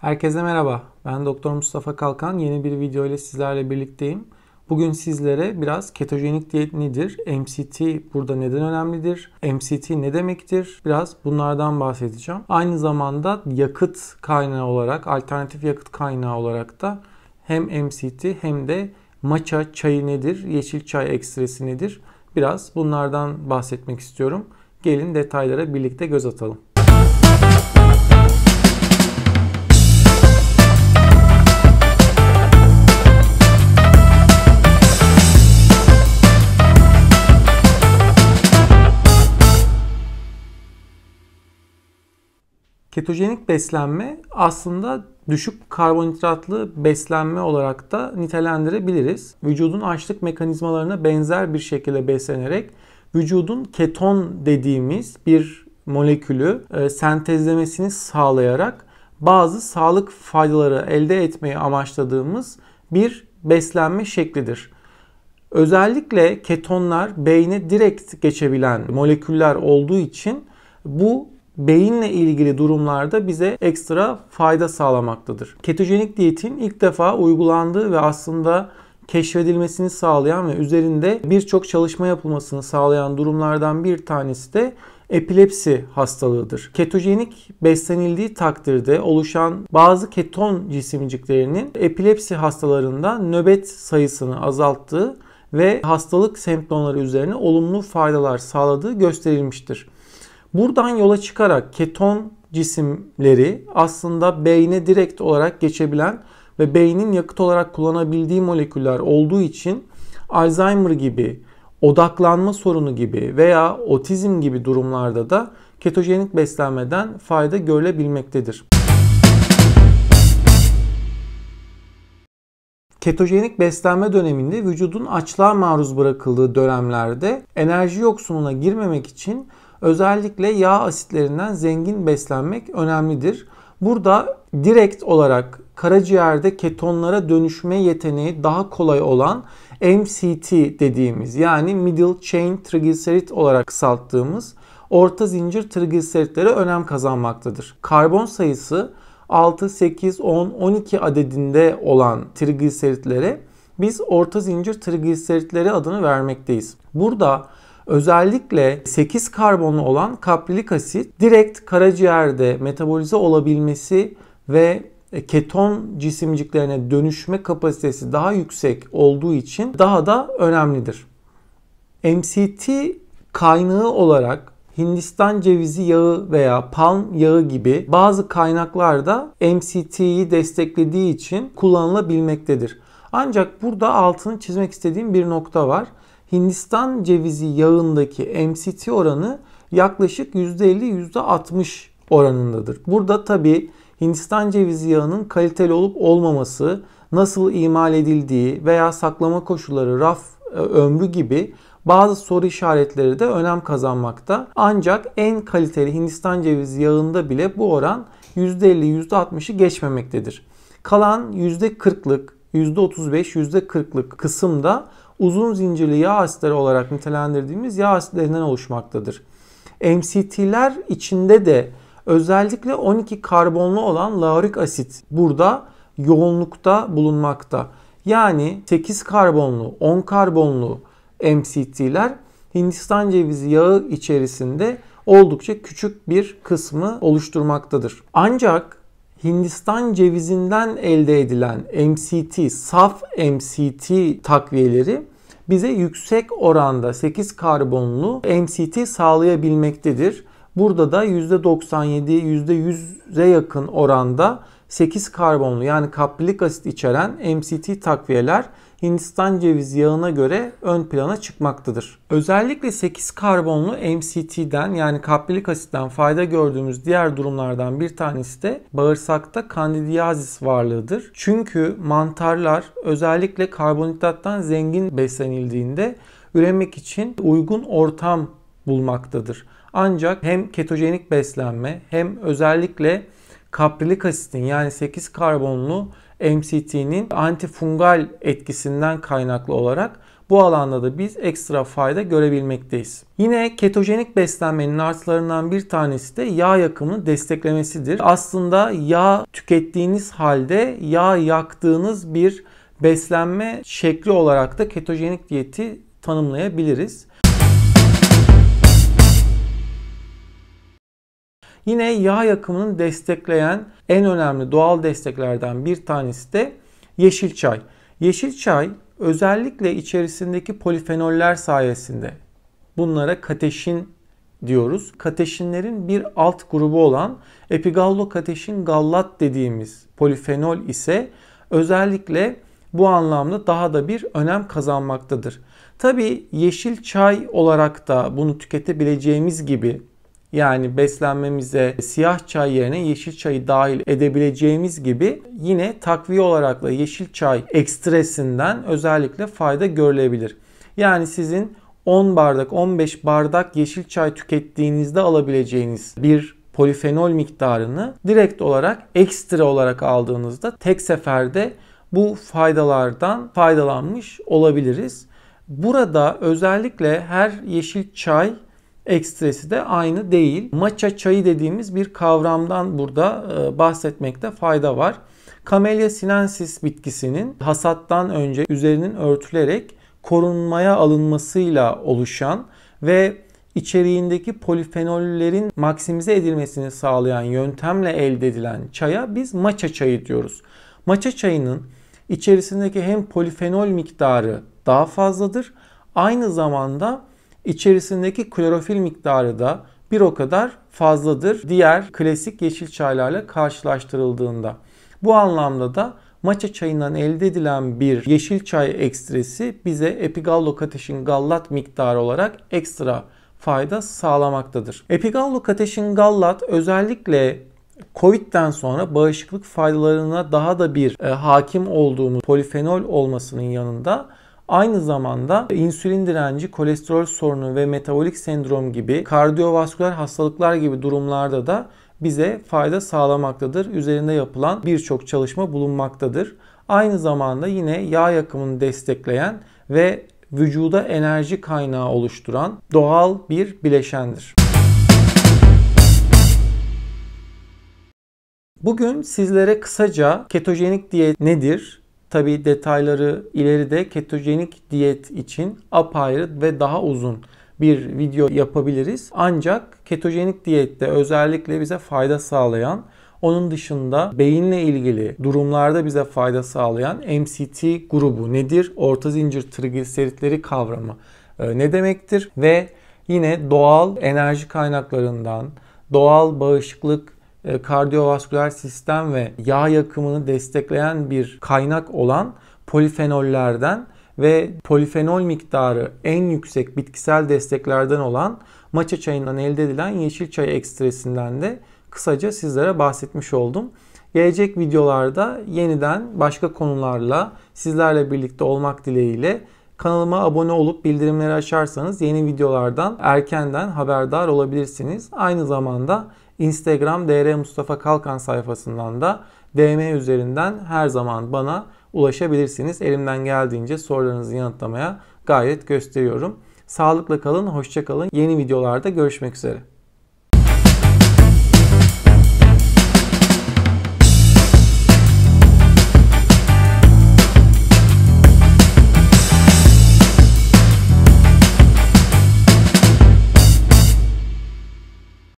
Herkese merhaba. Ben Doktor Mustafa Kalkan. Yeni bir video ile sizlerle birlikteyim. Bugün sizlere biraz ketojenik diyet nedir? MCT burada neden önemlidir? MCT ne demektir? Biraz bunlardan bahsedeceğim. Aynı zamanda yakıt kaynağı olarak, alternatif yakıt kaynağı olarak da hem MCT hem de maça çayı nedir? Yeşil çay ekstresi nedir? Biraz bunlardan bahsetmek istiyorum. Gelin detaylara birlikte göz atalım. Ketojenik beslenme aslında düşük karbonhidratlı beslenme olarak da nitelendirebiliriz. Vücudun açlık mekanizmalarına benzer bir şekilde beslenerek vücudun keton dediğimiz bir molekülü e, sentezlemesini sağlayarak bazı sağlık faydaları elde etmeyi amaçladığımız bir beslenme şeklidir. Özellikle ketonlar beyne direkt geçebilen moleküller olduğu için bu beyinle ilgili durumlarda bize ekstra fayda sağlamaktadır. Ketojenik diyetin ilk defa uygulandığı ve aslında keşfedilmesini sağlayan ve üzerinde birçok çalışma yapılmasını sağlayan durumlardan bir tanesi de epilepsi hastalığıdır. Ketojenik beslenildiği takdirde oluşan bazı keton cisimciklerinin epilepsi hastalarında nöbet sayısını azalttığı ve hastalık semptomları üzerine olumlu faydalar sağladığı gösterilmiştir. Buradan yola çıkarak keton cisimleri aslında beyne direkt olarak geçebilen ve beynin yakıt olarak kullanabildiği moleküller olduğu için Alzheimer gibi, odaklanma sorunu gibi veya otizm gibi durumlarda da ketojenik beslenmeden fayda görülebilmektedir. Ketojenik beslenme döneminde vücudun açlığa maruz bırakıldığı dönemlerde enerji yoksunluğuna girmemek için Özellikle yağ asitlerinden zengin beslenmek önemlidir. Burada direkt olarak karaciğerde ketonlara dönüşme yeteneği daha kolay olan MCT dediğimiz yani middle chain Triglycerit olarak kısalttığımız orta zincir trigliseritlere önem kazanmaktadır. Karbon sayısı 6, 8, 10, 12 adedinde olan trigliseritlere biz orta zincir trigliseritlere adını vermekteyiz. Burada Özellikle 8 karbonlu olan kaprilik asit direkt karaciğerde metabolize olabilmesi ve e, keton cisimciklerine dönüşme kapasitesi daha yüksek olduğu için daha da önemlidir. MCT kaynağı olarak Hindistan cevizi yağı veya palm yağı gibi bazı kaynaklarda MCT'yi desteklediği için kullanılabilmektedir. Ancak burada altını çizmek istediğim bir nokta var. Hindistan cevizi yağındaki MCT oranı yaklaşık %50-%60 oranındadır. Burada tabi Hindistan cevizi yağının kaliteli olup olmaması, nasıl imal edildiği veya saklama koşulları, raf e, ömrü gibi bazı soru işaretleri de önem kazanmakta. Ancak en kaliteli Hindistan cevizi yağında bile bu oran %50-%60'ı geçmemektedir. Kalan %40'lık, %35, %40'lık kısımda uzun zincirli yağ asitleri olarak nitelendirdiğimiz yağ asitlerinden oluşmaktadır. MCT'ler içinde de özellikle 12 karbonlu olan laurik asit burada yoğunlukta bulunmakta. Yani 8 karbonlu, 10 karbonlu MCT'ler Hindistan cevizi yağı içerisinde oldukça küçük bir kısmı oluşturmaktadır. Ancak Hindistan cevizinden elde edilen MCT, saf MCT takviyeleri bize yüksek oranda 8 karbonlu MCT sağlayabilmektedir. Burada da %97, %100'e yakın oranda 8 karbonlu yani kaprilik asit içeren MCT takviyeler Hindistan cevizi yağına göre ön plana çıkmaktadır. Özellikle 8 karbonlu MCT'den yani kaprilik asitten fayda gördüğümüz diğer durumlardan bir tanesi de bağırsakta kandidiyazis varlığıdır. Çünkü mantarlar özellikle karbonhidrattan zengin beslenildiğinde üremek için uygun ortam bulmaktadır. Ancak hem ketojenik beslenme hem özellikle kaprilik asitin yani 8 karbonlu MCT'nin antifungal etkisinden kaynaklı olarak bu alanda da biz ekstra fayda görebilmekteyiz. Yine ketojenik beslenmenin artılarından bir tanesi de yağ yakımını desteklemesidir. Aslında yağ tükettiğiniz halde yağ yaktığınız bir beslenme şekli olarak da ketojenik diyeti tanımlayabiliriz. Yine yağ yakımını destekleyen en önemli doğal desteklerden bir tanesi de yeşil çay. Yeşil çay özellikle içerisindeki polifenoller sayesinde bunlara kateşin diyoruz. Kateşinlerin bir alt grubu olan epigallokateşin gallat dediğimiz polifenol ise özellikle bu anlamda daha da bir önem kazanmaktadır. Tabi yeşil çay olarak da bunu tüketebileceğimiz gibi yani beslenmemize siyah çay yerine yeşil çayı dahil edebileceğimiz gibi yine takviye olarak da yeşil çay ekstresinden özellikle fayda görülebilir. Yani sizin 10 bardak 15 bardak yeşil çay tükettiğinizde alabileceğiniz bir polifenol miktarını direkt olarak ekstra olarak aldığınızda tek seferde bu faydalardan faydalanmış olabiliriz. Burada özellikle her yeşil çay ekstresi de aynı değil. Maça çayı dediğimiz bir kavramdan burada e, bahsetmekte fayda var. Camellia sinensis bitkisinin hasattan önce üzerinin örtülerek korunmaya alınmasıyla oluşan ve içeriğindeki polifenollerin maksimize edilmesini sağlayan yöntemle elde edilen çaya biz maça çayı diyoruz. Maça çayının içerisindeki hem polifenol miktarı daha fazladır aynı zamanda içerisindeki klorofil miktarı da bir o kadar fazladır diğer klasik yeşil çaylarla karşılaştırıldığında. Bu anlamda da maça çayından elde edilen bir yeşil çay ekstresi bize epigallokateşin gallat miktarı olarak ekstra fayda sağlamaktadır. Epigallokateşin gallat özellikle Covid'den sonra bağışıklık faydalarına daha da bir e, hakim olduğumuz polifenol olmasının yanında Aynı zamanda insülin direnci, kolesterol sorunu ve metabolik sendrom gibi kardiyovasküler hastalıklar gibi durumlarda da bize fayda sağlamaktadır. Üzerinde yapılan birçok çalışma bulunmaktadır. Aynı zamanda yine yağ yakımını destekleyen ve vücuda enerji kaynağı oluşturan doğal bir bileşendir. Bugün sizlere kısaca ketojenik diyet nedir, Tabi detayları ileride ketojenik diyet için apayrı ve daha uzun bir video yapabiliriz. Ancak ketojenik diyette özellikle bize fayda sağlayan onun dışında beyinle ilgili durumlarda bize fayda sağlayan MCT grubu nedir? Orta zincir trigliseritleri kavramı e, ne demektir? Ve yine doğal enerji kaynaklarından, doğal bağışıklık e, kardiyovasküler sistem ve yağ yakımını destekleyen bir kaynak olan polifenollerden ve polifenol miktarı en yüksek bitkisel desteklerden olan maça çayından elde edilen yeşil çay ekstresinden de kısaca sizlere bahsetmiş oldum. Gelecek videolarda yeniden başka konularla sizlerle birlikte olmak dileğiyle kanalıma abone olup bildirimleri açarsanız yeni videolardan erkenden haberdar olabilirsiniz. Aynı zamanda Instagram DR Mustafa Kalkan sayfasından da DM üzerinden her zaman bana ulaşabilirsiniz. Elimden geldiğince sorularınızı yanıtlamaya gayret gösteriyorum. Sağlıkla kalın, hoşça kalın. Yeni videolarda görüşmek üzere.